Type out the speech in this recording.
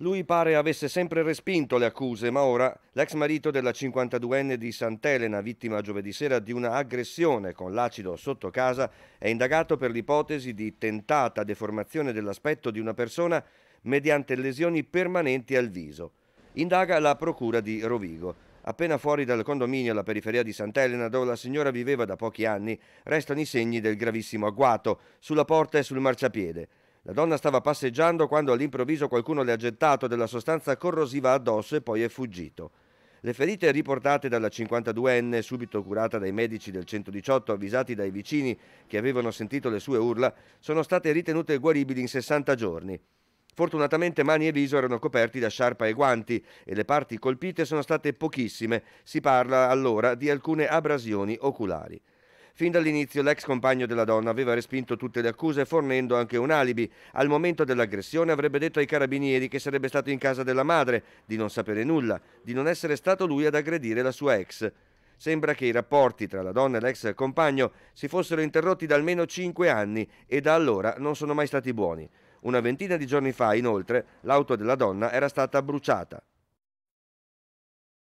Lui pare avesse sempre respinto le accuse, ma ora l'ex marito della 52enne di Sant'Elena, vittima giovedì sera di una aggressione con l'acido sotto casa, è indagato per l'ipotesi di tentata deformazione dell'aspetto di una persona mediante lesioni permanenti al viso. Indaga la procura di Rovigo. Appena fuori dal condominio alla periferia di Sant'Elena, dove la signora viveva da pochi anni, restano i segni del gravissimo agguato sulla porta e sul marciapiede. La donna stava passeggiando quando all'improvviso qualcuno le ha gettato della sostanza corrosiva addosso e poi è fuggito. Le ferite riportate dalla 52enne, subito curata dai medici del 118 avvisati dai vicini che avevano sentito le sue urla, sono state ritenute guaribili in 60 giorni. Fortunatamente mani e viso erano coperti da sciarpa e guanti e le parti colpite sono state pochissime, si parla allora di alcune abrasioni oculari. Fin dall'inizio l'ex compagno della donna aveva respinto tutte le accuse fornendo anche un alibi. Al momento dell'aggressione avrebbe detto ai carabinieri che sarebbe stato in casa della madre, di non sapere nulla, di non essere stato lui ad aggredire la sua ex. Sembra che i rapporti tra la donna e l'ex compagno si fossero interrotti da almeno 5 anni e da allora non sono mai stati buoni. Una ventina di giorni fa, inoltre, l'auto della donna era stata bruciata.